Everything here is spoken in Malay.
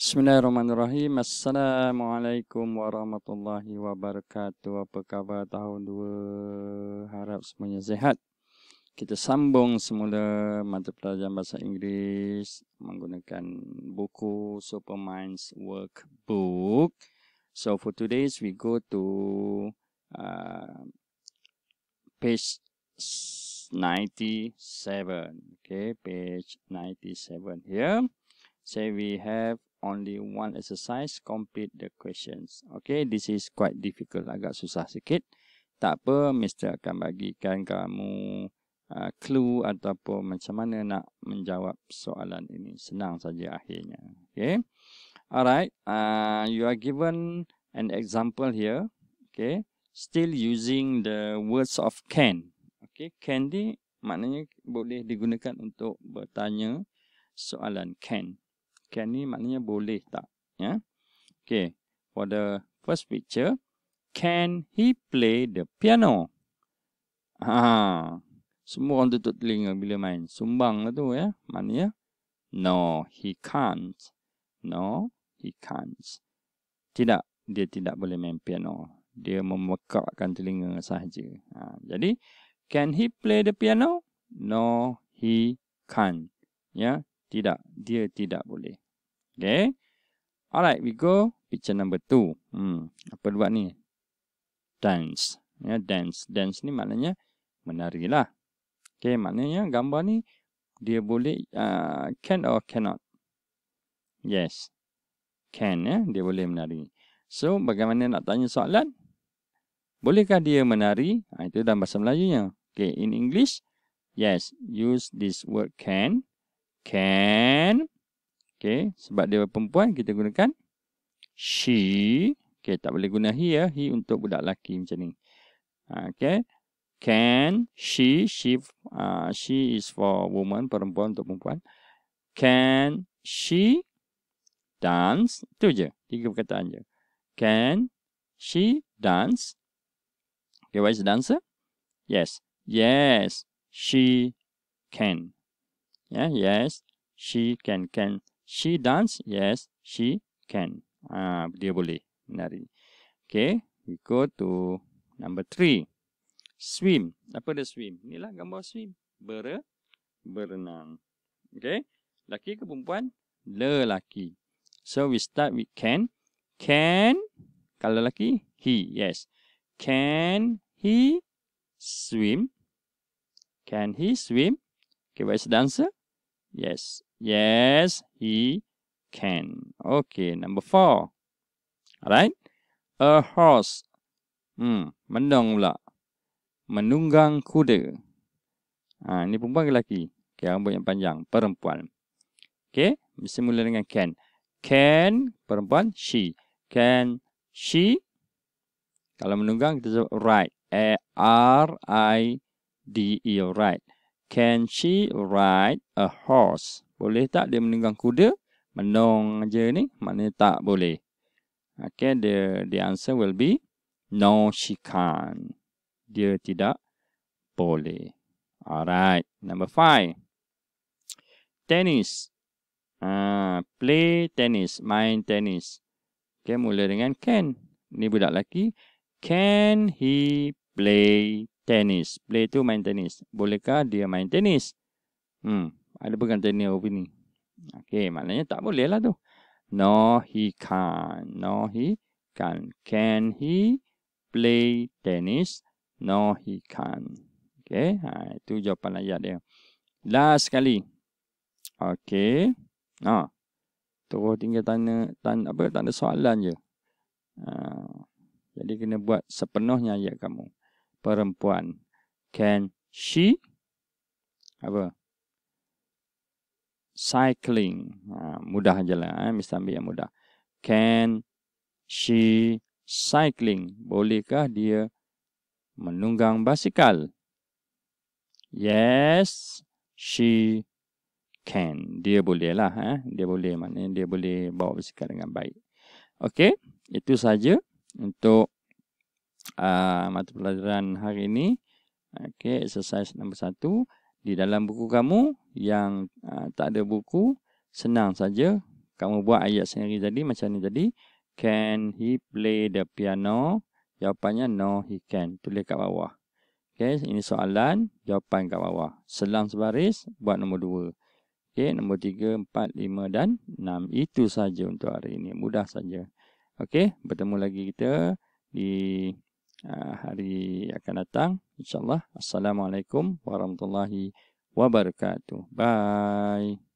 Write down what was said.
Bismillahirrahmanirrahim. Assalamualaikum warahmatullahi wabarakatuh. Apa khabar tahun 2? Harap semuanya sehat. Kita sambung semula mata pelajaran bahasa Inggeris menggunakan buku Superman's Workbook. So for today's we go to uh, page 97. Okay, page 97 here. Say we have only one exercise complete the questions. Okay, this is quite difficult. Agak susah sikit. Tak apa, Mr. akan bagikan kamu uh, clue ataupun macam mana nak menjawab soalan ini. Senang saja akhirnya. Okay. Alright, uh, you are given an example here. Okay, still using the words of can. Okay, can ni maknanya boleh digunakan untuk bertanya soalan can can ni maknanya boleh tak? Ya. Okay. For the first picture, can he play the piano? Ha. Semua orang tutup telinga bila main. Sumbang lah tu ya. Maknanya, no, he can't. No, he can't. Tidak, dia tidak boleh main piano. Dia memekakkan telinga sahaja. Ha. Jadi, can he play the piano? No, he can't. Ya, tidak, dia tidak boleh. Okay. Alright, we go picture number two. Hmm, apa buat ni? Dance. Ya, dance. Dance ni maknanya menarilah. Okay, maknanya gambar ni dia boleh uh, can or cannot. Yes. Can, ya. Dia boleh menari. So, bagaimana nak tanya soalan? Bolehkah dia menari? Ha, itu dalam bahasa Melayunya. Okay, in English, yes. Use this word can can. Okay. Sebab dia perempuan, kita gunakan she. Okay. Tak boleh guna he ya. He untuk budak lelaki macam ni. Ha, okay. Can she. She, uh, she is for woman. Perempuan untuk perempuan. Can she dance. Itu je. Tiga perkataan je. Can she dance. Okay. What is the dancer? Yes. Yes. She can. Yeah, yes, she can. Can she dance? Yes, she can. Ah, dia boleh menari. Okay, we go to number three. Swim. Apa dia swim? Inilah gambar swim. Ber berenang. Okay, laki ke perempuan? Lelaki. So, we start with can. Can, kalau lelaki, he. Yes. Can he swim? Can he swim? Okay, where's the answer? Yes. Yes, he can. Okay, number four. Alright. A horse. Hmm, mendong pula. Menunggang kuda. Ha, ini perempuan ke lelaki? Okay, rambut yang panjang. Perempuan. Okay, mesti mula dengan can. Can, perempuan, she. Can she? Kalau menunggang, kita sebut ride. A-R-I-D-E, ride. Can she ride a horse? Boleh tak dia menunggang kuda? Menung aja ni, maknanya tak boleh. Okay, the, the answer will be no, she can't. Dia tidak boleh. Alright, number five. Tennis. Ah, play tennis, main tennis. Okay, mula dengan can. Ni budak lelaki. Can he play tenis. Player tu main tenis. Bolehkah dia main tenis? Hmm, ada pegang tenis opini. Okay, maknanya tak boleh lah tu. No, he can't. No, he can't. Can he play tennis? No, he can't. Okay, ha, itu jawapan ayat dia. Last sekali. Okey. Ha. Terus tinggal tanda, tanda, apa, tanda soalan je. Ha. Jadi kena buat sepenuhnya ayat kamu perempuan. Can she? Apa? Cycling. Ha, mudah je lah. Eh? Mesti ambil yang mudah. Can she cycling? Bolehkah dia menunggang basikal? Yes, she can. Dia boleh lah. Eh? Dia boleh. Maknanya dia boleh bawa basikal dengan baik. Okay. Itu saja untuk uh, mata pelajaran hari ini. Okey, exercise nombor satu. Di dalam buku kamu yang uh, tak ada buku, senang saja. Kamu buat ayat sendiri tadi macam ni tadi. Can he play the piano? Jawapannya no, he can. Tulis kat bawah. Okey, ini soalan. Jawapan kat bawah. Selang sebaris, buat nombor dua. Okey, nombor tiga, empat, lima dan enam. Itu saja untuk hari ini. Mudah saja. Okey, bertemu lagi kita di Ah, hari akan datang insyaallah assalamualaikum warahmatullahi wabarakatuh bye